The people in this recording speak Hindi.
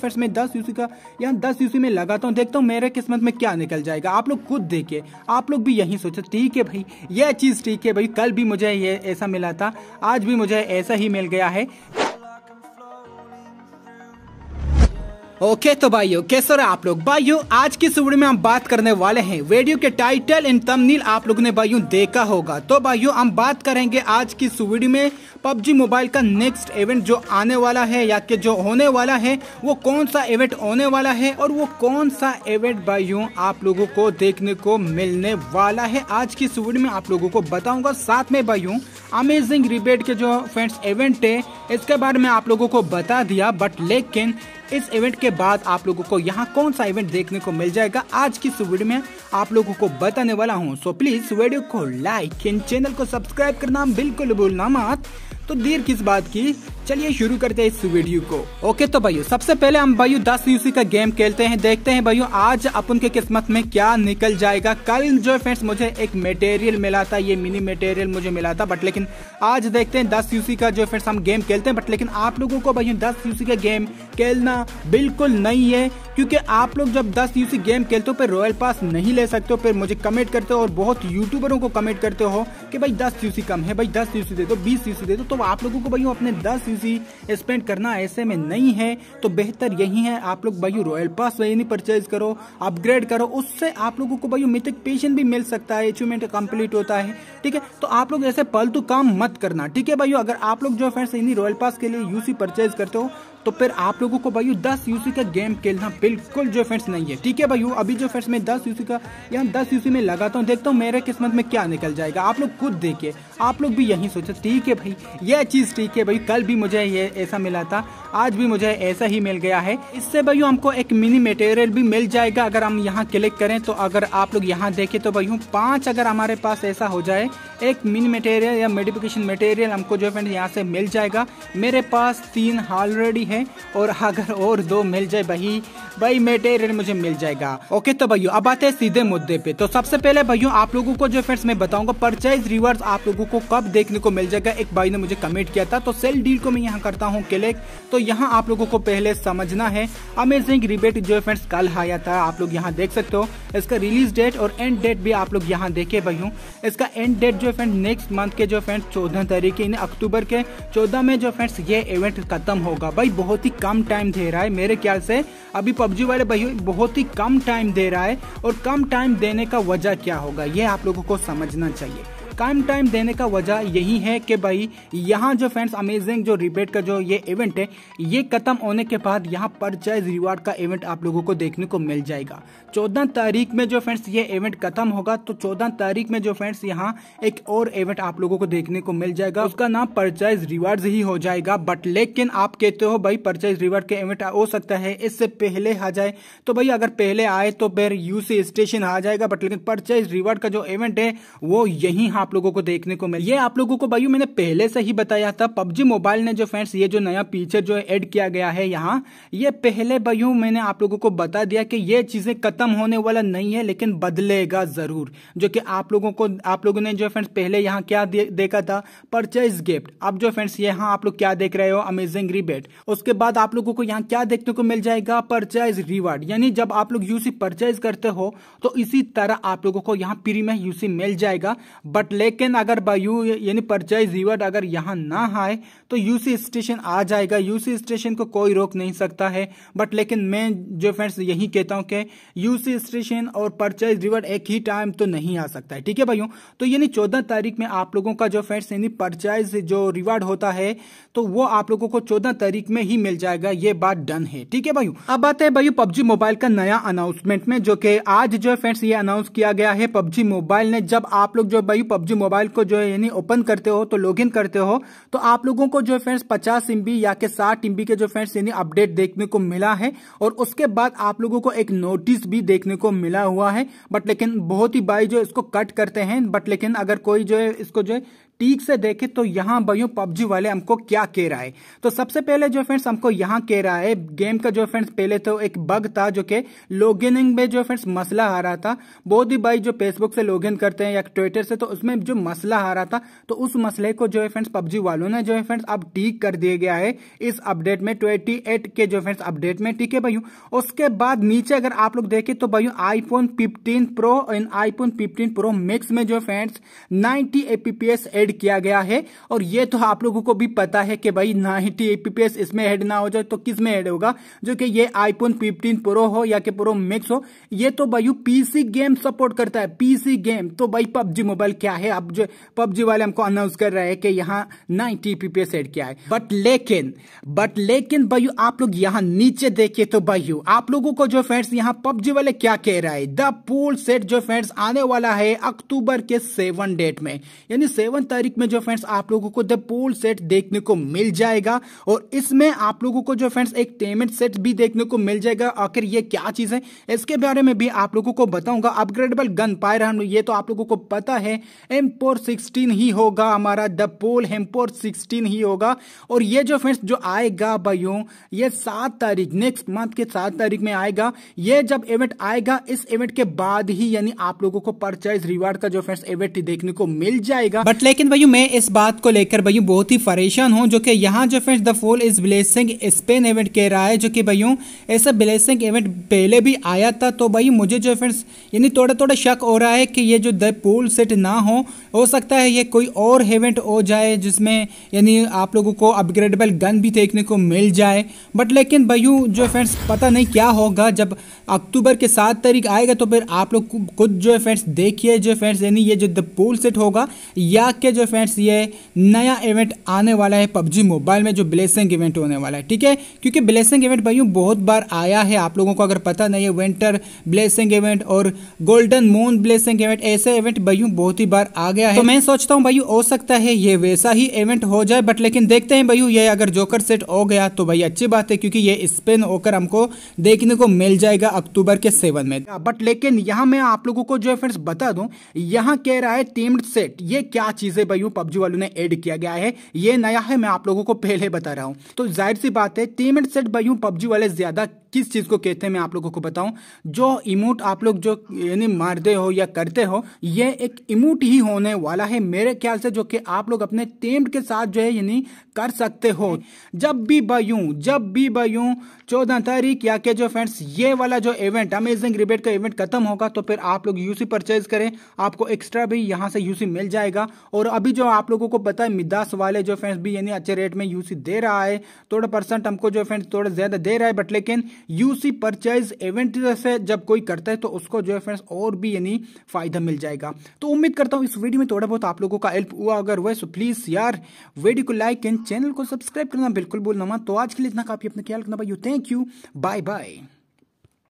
फ्रेंड्स मैं दस यूसी का यहाँ दस यूसी में लगाता हूँ देखता हूँ मेरे किस्मत में क्या निकल जाएगा आप लोग खुद देखिए आप लोग भी यही सोचो ठीक है भाई यह चीज़ ठीक है भाई कल भी मुझे ये ऐसा मिला था आज भी मुझे ऐसा ही मिल गया है ओके तो भाइयों कैसे रहे आप लोग भाइयों आज की इस वीडियो में हम बात करने वाले हैं वीडियो के टाइटल एंड तमनील आप लोगों ने भाइयों देखा होगा तो भाइयों हम बात करेंगे आज की इस वीडियो में पबजी मोबाइल का नेक्स्ट इवेंट जो आने वाला है या कि जो होने वाला है वो कौन सा इवेंट होने वाला है और वो कौन सा इवेंट भाइयों आप लोगों को देखने को मिलने वाला है आज की इस वीडियो में आप लोगों को बताऊंगा साथ में भाइयों अमेजिंग रिबेट के जो फ्रेंड्स इवेंट है इसके बारे में आप लोगों को बता दिया बट लेकिन इस इवेंट के बाद आप लोगों को यहाँ कौन सा इवेंट देखने को मिल जाएगा आज की इस वीडियो में आप लोगों को बताने वाला हूँ सो प्लीज वीडियो को लाइक एंड चैनल को सब्सक्राइब करना बिल्कुल भूलना मत तो देर किस बात की चलिए शुरू करते हैं इस वीडियो को ओके तो भाइयों सबसे पहले हम भाइयों दस यूसी का गेम खेलते हैं देखते हैं भाइयों आज अपन के किस्मत में क्या निकल जाएगा कल जो फ्रेंड्स मुझे एक मटेरियल मिला था ये मिनी मटेरियल मुझे मिला था बट लेकिन आज देखते हैं दस यूसी का जो फ्रेंड्स हम गेम खेलते हैं बट लेकिन आप लोगों को भाई दस यूसी का गेम खेलना बिल्कुल नहीं है क्योंकि आप लोग जब दस यूसी गेम खेलते हो फिर रॉयल पास नहीं ले सकते हो फिर मुझे कमेंट करते हो और बहुत यूट्यूबरों को कमेंट करते हो कि भाई दस यूसी कम है भाई दस यूसी दे दो बीस यूसी दे दो तो मतलब आप लोगों को भाइयों अपने दस ईसी स्पेंड करना ऐसे में नहीं है तो बेहतर यही है आप लोग भाइयों रॉयल पास वही परचेज करो अपग्रेड करो उससे आप लोगों को भाइयों मिथिक पेशन भी मिल सकता है अचीवमेंट कंप्लीट होता है ठीक है तो आप लोग ऐसे पलतू काम मत करना ठीक है भाइयों अगर आप लोग जो फ्रेंड्स इन्हीं रॉयल पास के लिए यूसी परचेज करते हो तो फिर आप लोगों को भाई दस यूसी का गेम खेलना बिल्कुल जो फ्रेंड्स नहीं है ठीक है भाई अभी जो फ्रेंड्स मैं दस यूसी का या दस यूसी में लगाता हूँ देखता हूँ मेरे किस्मत में क्या निकल जाएगा आप लोग खुद देखिए आप लोग भी यही सोचो ठीक है भाई ये चीज़ ठीक है भाई कल भी मुझे ये ऐसा मिला था आज भी मुझे ऐसा ही मिल गया है इससे भाई हमको एक मिनी मटेरियल भी मिल जाएगा अगर हम यहाँ क्लिक करें तो अगर आप लोग यहाँ देखे तो भाई पांच अगर हमारे पास ऐसा हो जाए एक मिनी मटेरियल या मेडिफिकेशन मटेरियल हमको जो फ्रेंड यहाँ से मिल जाएगा मेरे पास तीन ऑलरेडी हैं और अगर और दो मिल जाए बही वही मेटेरियल मुझे मिल जाएगा ओके तो भाइयों अब आते हैं सीधे मुद्दे पे तो सबसे पहले भाइयों आप लोगों को जो फ्रेंड्स मैं बताऊंगा परचेज रिवर्स आप लोगों को कब देखने को मिल जाएगा एक भाई ने मुझे कमेंट किया था तो सेल डील को मैं यहाँ करता हूँ क्लिक तो यहाँ आप लोगों को पहले समझना है अमेजिंग रिबेट जो फ्रेंड्स कल आया था आप लोग यहाँ देख सकते हो इसका रिलीज डेट और एंड डेट भी आप लोग यहाँ देखे भाइयों इसका एंड डेट जो फ्रेंड नेक्स्ट मंथ के जो फ्रेंड चौदह तारीख इन अक्टूबर के चौदह में जो फ्रेंड्स ये इवेंट खत्म होगा भाई बहुत ही कम टाइम दे रहा है मेरे ख्याल से अभी पबजी वाले भाई बहुत ही कम टाइम दे रहा है और कम टाइम देने का वजह क्या होगा ये आप लोगों को समझना चाहिए काम टाइम देने का वजह यही है कि भाई यहाँ जो फ्रेंड्स अमेजिंग जो रिबेट का जो ये इवेंट है ये खत्म होने के बाद यहाँ परचेज रिवार्ड का इवेंट आप लोगों को देखने को मिल जाएगा चौदह तारीख में जो फ्रेंड्स ये इवेंट खत्म होगा तो चौदह तारीख में जो फ्रेंड्स यहाँ एक और इवेंट आप लोगों को देखने को मिल जाएगा उसका नाम परचेज रिवार्ड ही हो जाएगा बट लेकिन आप कहते हो भाई परचेज रिवार्ड का इवेंट हो सकता है इससे पहले आ जाए तो भाई अगर पहले आए तो फिर यूसी स्टेशन आ जाएगा बट लेकिन परचेज रिवार्ड का जो इवेंट है वो यही आप हाँ आप लोगों को देखने को मिले ये आप लोगों को भाई मैंने पहले से ही बताया था पबजी मोबाइल ने जो फ्रेंड्स ये जो नया फीचर जो एड किया गया है यहाँ ये पहले भाई मैंने आप लोगों को बता दिया कि ये चीजें खत्म होने वाला नहीं है लेकिन बदलेगा जरूर जो कि आप लोगों को आप लोगों ने जो फ्रेंड्स पहले यहाँ क्या देखा था परचेज गिफ्ट अब जो फ्रेंड्स यहाँ आप लोग क्या देख रहे हो अमेजिंग रिबेट उसके बाद आप लोगों को यहाँ क्या देखने को मिल जाएगा परचेज रिवार्ड यानी जब आप लोग यूसी परचेज करते हो तो इसी तरह आप लोगों को यहाँ प्रीमियम यूसी मिल जाएगा बट लेकिन अगर बायू यानी परचेज रिवर्ड अगर यहाँ ना आए तो यूसी स्टेशन आ जाएगा यूसी स्टेशन को कोई रोक नहीं सकता है बट लेकिन मैं जो फ्रेंड्स यही कहता हूं कि यूसी स्टेशन और परचेज रिवर एक ही टाइम तो नहीं आ सकता है ठीक है भाइयों तो यानी चौदह तारीख में आप लोगों का जो फ्रेंड्स यानी परचेज जो रिवार्ड होता है तो वो आप लोगों को चौदह तारीख में ही मिल जाएगा ये बात डन है ठीक है भाइयों अब बात है भाइयों पबजी मोबाइल का नया अनाउंसमेंट में जो कि आज जो फ्रेंड्स ये अनाउंस किया गया है पबजी मोबाइल ने जब आप लोग जो भाई पबजी मोबाइल को जो है यानी ओपन करते हो तो लॉग करते हो तो आप लोगों को जो फ्रेंड्स पचास एमबी या के साठ एमबी के जो फ्रेंड्स यानी अपडेट देखने को मिला है और उसके बाद आप लोगों को एक नोटिस भी देखने को मिला हुआ है बट लेकिन बहुत ही बाई जो इसको कट करते हैं बट लेकिन अगर कोई जो है इसको जो है ठीक से देखे तो यहाँ भाई पबजी वाले हमको क्या कह रहा है तो सबसे पहले जो फ्रेंड्स हमको यहाँ कह रहा है गेम का जो फ्रेंड्स पहले तो एक बग था जो कि लॉगिनिंग में जो फ्रेंड्स मसला आ रहा था बहुत ही भाई जो फेसबुक से लॉगिन करते हैं या ट्विटर से तो उसमें जो मसला आ रहा था तो उस मसले को जो है फ्रेंड्स पबजी वालों ने जो है फ्रेंड्स अब ठीक कर दिया गया है इस अपडेट में ट्वेंटी के जो फ्रेंड्स अपडेट में ठीक है भाई उसके बाद नीचे अगर आप लोग देखे तो भाई iPhone fifteen pro and iPhone fifteen pro max में जो फ्रेंड्स नाइनटी एपीपीएस एड ऐड किया गया है और ये तो आप लोगों को भी पता है कि भाई नाइन्टी एपीपीएस इसमें ऐड ना हो जाए तो किस में ऐड होगा जो कि ये आईफोन फिफ्टीन प्रो हो या कि प्रो मैक्स हो ये तो भाई पीसी गेम सपोर्ट करता है पीसी गेम तो भाई पबजी मोबाइल क्या है अब जो पबजी वाले हमको अनाउंस कर रहे हैं कि यहाँ नाइन्टी एपीपीएस एड किया है बट लेकिन बट लेकिन भाई आप लोग यहाँ नीचे देखिए तो भाई आप लोगों को जो फ्रेंड्स यहाँ पबजी वाले क्या कह रहा है द पूल सेट जो फ्रेंड्स आने वाला है अक्टूबर के सेवन डेट में यानी सेवन तारीख में जो फ्रेंड्स आप लोगों को द पोल सेट देखने को मिल जाएगा और इसमें आप लोगों को जो फ्रेंड्स एक पेमेंट सेट भी देखने को मिल जाएगा आखिर ये क्या चीज है इसके बारे में भी आप लोगों को बताऊंगा अपग्रेडेबल गन पायर हम ये तो आप लोगों को पता है एम पोर ही होगा हमारा द पोल एम सिक्सटीन ही होगा और ये जो फ्रेंड्स जो आएगा भाइयों ये सात तारीख नेक्स्ट मंथ के सात तारीख में आएगा ये जब इवेंट आएगा इस इवेंट के बाद ही यानी आप लोगों को परचेज रिवार्ड का जो फ्रेंड्स इवेंट देखने को मिल जाएगा बट लाइक लेकिन भाई मैं इस बात को लेकर भाई बहुत ही परेशान हूँ जो कि यहाँ जो friends the fall is blessing spin event कह रहा है जो कि भाई ऐसा ब्लेसिंग इवेंट पहले भी आया था तो भाई मुझे जो फ्रेंड्स यानी थोड़ा थोड़ा शक हो रहा है कि ये जो द पोल सेट ना हो हो सकता है ये कोई और इवेंट हो जाए जिसमें यानी आप लोगों को अपग्रेडेबल गन भी देखने को मिल जाए बट लेकिन भाई जो फ्रेंड्स पता नहीं क्या होगा जब अक्टूबर के सात तारीख आएगा तो फिर आप लोग खुद जो फ्रेंड्स देखिए जो फ्रेंड्स यानी ये जो द पोल सेट होगा या के है जो फ्रेंड्स ये नया इवेंट आने वाला है पबजी मोबाइल में जो ब्लेसिंग इवेंट होने वाला है ठीक है क्योंकि ब्लेसिंग इवेंट भाइयों बहुत बार आया है आप लोगों को अगर पता नहीं है विंटर ब्लेसिंग इवेंट और गोल्डन मून ब्लेसिंग इवेंट ऐसे इवेंट भाइयों बहुत ही बार आ गया है तो मैं सोचता हूँ भाई हो सकता है ये वैसा ही इवेंट हो जाए बट लेकिन देखते हैं भाई ये अगर जोकर सेट हो गया तो भाई अच्छी बात है क्योंकि ये स्पिन होकर हमको देखने को मिल जाएगा अक्टूबर के सेवन में बट हाँ, लेकिन यहाँ मैं आप लोगों को जो है फ्रेंड्स बता दू यहाँ कह रहा है टीम सेट ये क्या चीज़ से भाई पबजी वालों ने एड किया गया है ये नया है मैं आप लोगों को पहले बता रहा हूँ तो जाहिर सी बात है टीम एंड सेट भाई पबजी वाले ज्यादा किस चीज़ को कहते हैं मैं आप लोगों को बताऊं जो इमोट आप लोग जो यानी मारते हो या करते हो ये एक इमोट ही होने वाला है मेरे ख्याल से जो कि आप लोग अपने टेम के साथ जो है यानी कर सकते हो जब भी बयू जब भी बयू चौदह तारीख या के जो फ्रेंड्स ये वाला जो इवेंट अमेजिंग रिबेट का इवेंट खत्म होगा तो फिर आप लोग यूसी परचेज करें आपको एक्स्ट्रा भी यहाँ से यूसी मिल जाएगा और अभी जो आप लोगों को पता है मिदास वाले जो फ्रेंड्स भी यानी अच्छे रेट में यूसी दे रहा है थोड़ा परसेंट हमको जो फ्रेंड्स थोड़ा ज़्यादा दे रहा है बट लेकिन यूसी परचेज इवेंट से जब कोई करता है तो उसको जो है फ्रेंड्स और भी यानी फायदा मिल जाएगा तो उम्मीद करता हूँ इस वीडियो में थोड़ा बहुत आप लोगों का हेल्प हुआ अगर हुआ तो प्लीज़ यार वीडियो को लाइक एंड चैनल को सब्सक्राइब करना बिल्कुल बोलना मत तो आज के लिए इतना काफ़ी अपना ख्याल रखना भाई you thank you bye bye